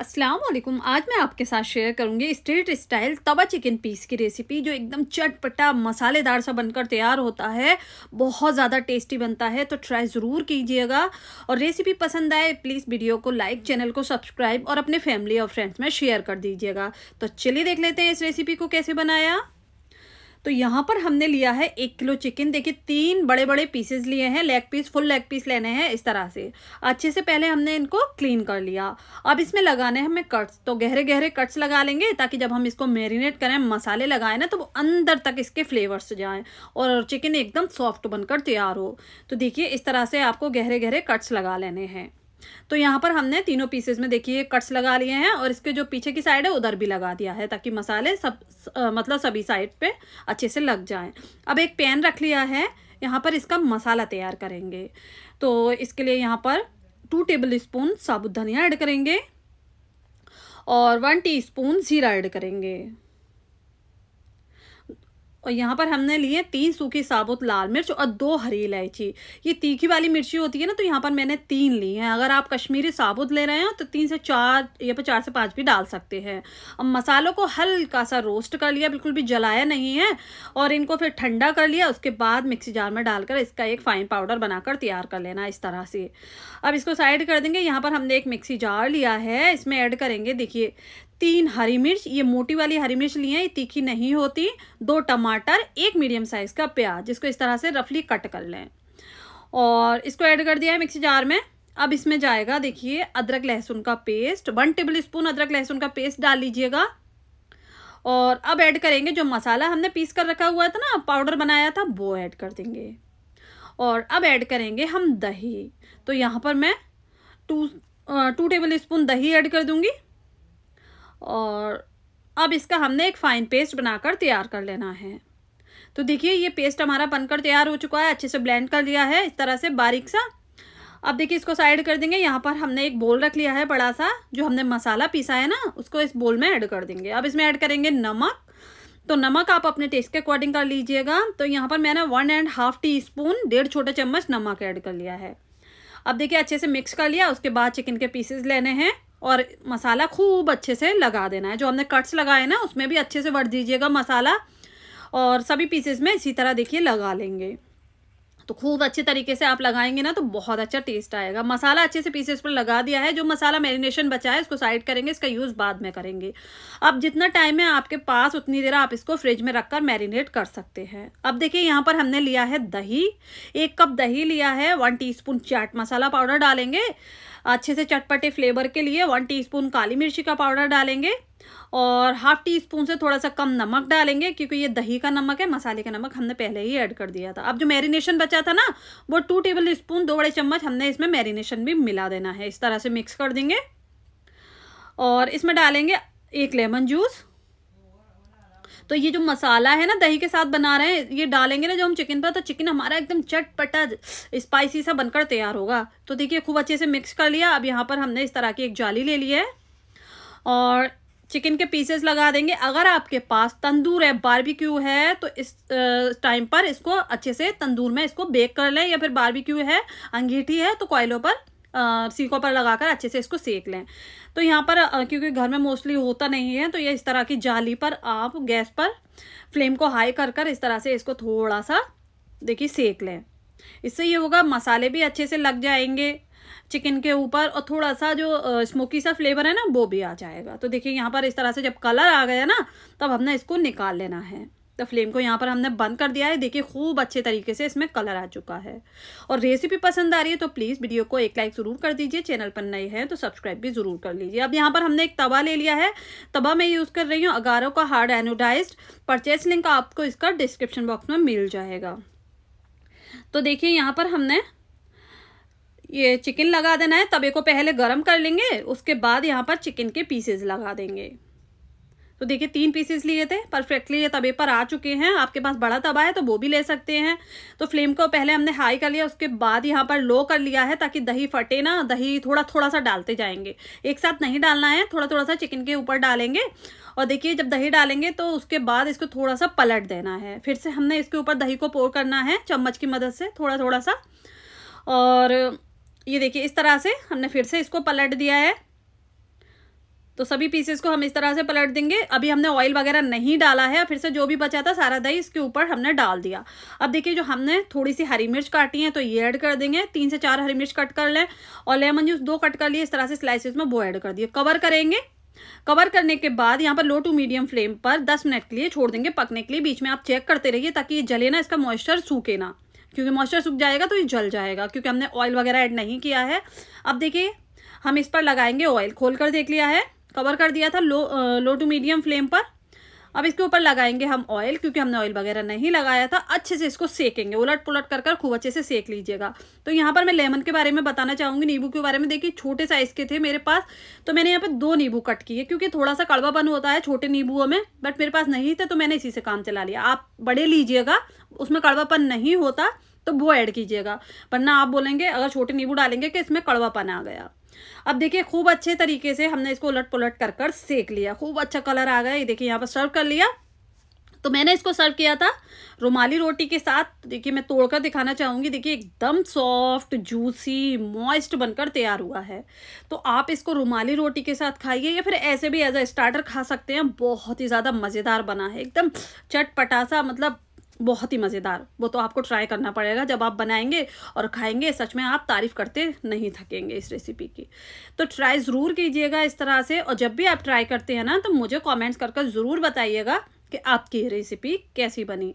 असलम आज मैं आपके साथ शेयर करूंगी street style tawa chicken piece की रेसिपी जो एकदम चटपटा मसालेदार सा बनकर तैयार होता है बहुत ज़्यादा टेस्टी बनता है तो ट्राई ज़रूर कीजिएगा और रेसिपी पसंद आए प्लीज़ वीडियो को लाइक चैनल को सब्सक्राइब और अपने फैमिली और फ्रेंड्स में शेयर कर दीजिएगा तो चलिए देख लेते हैं इस रेसिपी को कैसे बनाया तो यहाँ पर हमने लिया है एक किलो चिकन देखिए तीन बड़े बड़े पीसेस लिए हैं leg piece full leg piece लेने हैं इस तरह से अच्छे से पहले हमने इनको क्लीन कर लिया अब इसमें लगाने हैं हमें कट्स तो गहरे गहरे कट्स लगा लेंगे ताकि जब हम इसको मेरीनेट करें मसाले लगाएं ना तो वो अंदर तक इसके फ्लेवर्स जाएँ और चिकन एकदम सॉफ्ट बनकर तैयार हो तो देखिए इस तरह से आपको गहरे गहरे कट्स लगा लेने हैं तो यहाँ पर हमने तीनों पीसेस में देखिए कट्स लगा लिए हैं और इसके जो पीछे की साइड है उधर भी लगा दिया है ताकि मसाले सब आ, मतलब सभी साइड पे अच्छे से लग जाएं अब एक पैन रख लिया है यहाँ पर इसका मसाला तैयार करेंगे तो इसके लिए यहाँ पर टू टेबल स्पून साबुत धनिया ऐड करेंगे और वन टी ज़ीरा ऐड करेंगे और यहाँ पर हमने लिए तीन सूखी साबुत लाल मिर्च और दो हरी इलायची ये तीखी वाली मिर्ची होती है ना तो यहाँ पर मैंने तीन ली हैं अगर आप कश्मीरी साबुत ले रहे हो तो तीन से चार या फिर चार से पाँच भी डाल सकते हैं अब मसालों को हल्का सा रोस्ट कर लिया बिल्कुल भी जलाया नहीं है और इनको फिर ठंडा कर लिया उसके बाद मिक्सी जार में डालकर इसका एक फाइन पाउडर बनाकर तैयार कर लेना इस तरह से अब इसको साइड कर देंगे यहाँ पर हमने एक मिक्सी जार लिया है इसमें ऐड करेंगे देखिए तीन हरी मिर्च ये मोटी वाली हरी मिर्च ली हैं ये तीखी नहीं होती दो टमाटर एक मीडियम साइज का प्याज जिसको इस तरह से रफली कट कर लें और इसको ऐड कर दिया है मिक्सी जार में अब इसमें जाएगा देखिए अदरक लहसुन का पेस्ट वन टेबल स्पून अदरक लहसुन का पेस्ट डाल लीजिएगा और अब ऐड करेंगे जो मसाला हमने पीस कर रखा हुआ था ना पाउडर बनाया था वो ऐड कर देंगे और अब ऐड करेंगे हम दही तो यहाँ पर मैं टू टू टेबल स्पून दही ऐड कर दूँगी और अब इसका हमने एक फाइन पेस्ट बनाकर तैयार कर लेना है तो देखिए ये पेस्ट हमारा बनकर तैयार हो चुका है अच्छे से ब्लेंड कर लिया है इस तरह से बारीक सा अब देखिए इसको साइड कर देंगे यहाँ पर हमने एक बोल रख लिया है बड़ा सा जो हमने मसाला पीसा है ना उसको इस बोल में ऐड कर देंगे अब इसमें ऐड करेंगे नमक तो नमक आप अपने टेस्ट के अकॉर्डिंग कर लीजिएगा तो यहाँ पर मैंने one and half teaspoon डेढ़ छोटे चम्मच नमक ऐड कर लिया है अब देखिए अच्छे से मिक्स कर लिया उसके बाद चिकन के पीसेस लेने हैं और मसाला खूब अच्छे से लगा देना है जो हमने कट्स लगाए ना उसमें भी अच्छे से वट दीजिएगा मसाला और सभी पीसेस में इसी तरह देखिए लगा लेंगे तो खूब अच्छे तरीके से आप लगाएंगे ना तो बहुत अच्छा टेस्ट आएगा मसाला अच्छे से पीसेस पर लगा दिया है जो मसाला मैरिनेशन बचा है इसको साइड करेंगे इसका यूज़ बाद में करेंगे अब जितना टाइम है आपके पास उतनी देर आप इसको फ्रिज में रखकर मैरिनेट कर सकते हैं अब देखिए यहाँ पर हमने लिया है दही एक कप दही लिया है one tea chaat masala powder डालेंगे अच्छे से चटपटे फ्लेवर के लिए वन टी काली मिर्ची का पाउडर डालेंगे और हाफ टी स्पून से थोड़ा सा कम नमक डालेंगे क्योंकि ये दही का नमक है मसाले का नमक हमने पहले ही ऐड कर दिया था अब जो मैरिनेशन बचा था ना वो टू टेबल स्पून दो बड़े चम्मच हमने इसमें मैरिनेशन भी मिला देना है इस तरह से मिक्स कर देंगे और इसमें डालेंगे एक लेमन जूस तो ये जो मसाला है ना दही के साथ बना रहे हैं ये डालेंगे ना जब हम चिकन पर तो चिकन हमारा एकदम चटपटा स्पाइसी सा बनकर तैयार होगा तो देखिए खूब अच्छे से मिक्स कर लिया अब यहाँ पर हमने इस तरह की एक जाली ले ली है और चिकन के पीसेस लगा देंगे अगर आपके पास तंदूर है बारबेक्यू है तो इस टाइम पर इसको अच्छे से तंदूर में इसको बेक कर लें या फिर बारबेक्यू है अंगीठी है तो कोयलों पर सीखों पर लगाकर अच्छे से इसको सेक लें तो यहाँ पर क्योंकि घर में मोस्टली होता नहीं है तो ये इस तरह की जाली पर आप गैस पर फ्लेम को हाई कर कर इस तरह से इसको थोड़ा सा देखिए सेक लें इससे ये होगा मसाले भी अच्छे से लग जाएंगे चिकन के ऊपर और थोड़ा सा जो स्मोकी सा फ्लेवर है ना वो भी आ जाएगा तो देखिए यहाँ पर इस तरह से जब कलर आ गया ना तब हमने इसको निकाल लेना है तो फ्लेम को यहाँ पर हमने बंद कर दिया है देखिए खूब अच्छे तरीके से इसमें कलर आ चुका है और रेसिपी पसंद आ रही है तो प्लीज़ वीडियो को एक लाइक ज़रूर कर दीजिए चैनल पर नए हैं तो सब्सक्राइब भी ज़रूर कर लीजिए अब यहाँ पर हमने एक तवा ले लिया है तवा मैं यूज़ कर रही हूँ अगारों का हार्ड एनोडाइज परचेस लिंक आपको इसका डिस्क्रिप्शन बॉक्स में मिल जाएगा तो देखिए यहाँ पर हमने ये चिकन लगा देना है तवे को पहले गरम कर लेंगे उसके बाद यहाँ पर चिकन के पीसेस लगा देंगे तो देखिए तीन पीसेस लिए थे परफेक्टली ये तबे पर आ चुके हैं आपके पास बड़ा तबा है तो वो भी ले सकते हैं तो फ्लेम को पहले हमने हाई कर लिया उसके बाद यहाँ पर लो कर लिया है ताकि दही फटे ना दही थोड़ा थोड़ा सा डालते जाएंगे एक साथ नहीं डालना है थोड़ा थोड़ा सा चिकन के ऊपर डालेंगे और देखिए जब दही डालेंगे तो उसके बाद इसको थोड़ा सा पलट देना है फिर से हमने इसके ऊपर दही को पोर करना है चम्मच की मदद से थोड़ा थोड़ा सा और ये देखिए इस तरह से हमने फिर से इसको पलट दिया है तो सभी पीसेस को हम इस तरह से पलट देंगे अभी हमने ऑयल वगैरह नहीं डाला है फिर से जो भी बचा था सारा दही इसके ऊपर हमने डाल दिया अब देखिए जो हमने थोड़ी सी हरी मिर्च काटी है तो ये ऐड कर देंगे तीन से चार हरी मिर्च कट कर लें और लेमन जूस दो कट कर लिए इस तरह से स्लाइसिस में वो ऐड कर दिए कवर करेंगे कवर करने के बाद यहाँ पर लो टू मीडियम फ्लेम पर दस मिनट के लिए छोड़ देंगे पकने के लिए बीच में आप चेक करते रहिए ताकि ये जले ना इसका मॉइस्चर सूखे ना क्योंकि मॉइस्चर सूख जाएगा तो ये जल जाएगा क्योंकि हमने ऑयल वगैरह ऐड नहीं किया है अब देखिए हम इस पर लगाएंगे ऑयल खोल कर देख लिया है कवर कर दिया था low low to medium flame पर अब इसके ऊपर लगाएंगे हम ऑयल क्योंकि हमने ऑयल वगैरह नहीं लगाया था अच्छे से इसको सेकेंगे उलट पुलट कर कर खूब अच्छे से सेक लीजिएगा तो यहाँ पर मैं लेमन के बारे में बताना चाहूँगी नींबू के बारे में देखिए छोटे साइज़ के थे मेरे पास तो मैंने यहाँ पे दो नींबू कट किए क्योंकि थोड़ा सा कड़वापन होता है छोटे नींबुओं में बट मेरे पास नहीं था तो मैंने इसी से काम चला लिया आप बड़े लीजिएगा उसमें कड़वापन नहीं होता तो वो ऐड कीजिएगा वरना आप बोलेंगे अगर छोटे नींबू डालेंगे कि इसमें कड़वापन आ गया अब देखिए खूब अच्छे तरीके से हमने इसको उलट पुलट कर कर सेक लिया खूब अच्छा कलर आ गया ये देखिए यहाँ पर सर्व कर लिया तो मैंने इसको सर्व किया था रुमाली रोटी के साथ देखिए मैं तोड़कर दिखाना चाहूँगी देखिए एकदम सॉफ्ट जूसी मॉइस्ट बनकर तैयार हुआ है तो आप इसको रुमाली रोटी के साथ खाइए या फिर ऐसे भी एज अ स्टार्टर खा सकते हैं बहुत ही ज़्यादा मज़ेदार बना है एकदम चटपटासा मतलब बहुत ही मज़ेदार वो तो आपको ट्राई करना पड़ेगा जब आप बनाएंगे और खाएंगे सच में आप तारीफ़ करते नहीं थकेंगे इस रेसिपी की तो ट्राई ज़रूर कीजिएगा इस तरह से और जब भी आप ट्राई करते हैं ना तो मुझे कॉमेंट्स कर ज़रूर बताइएगा कि आपकी रेसिपी कैसी बनी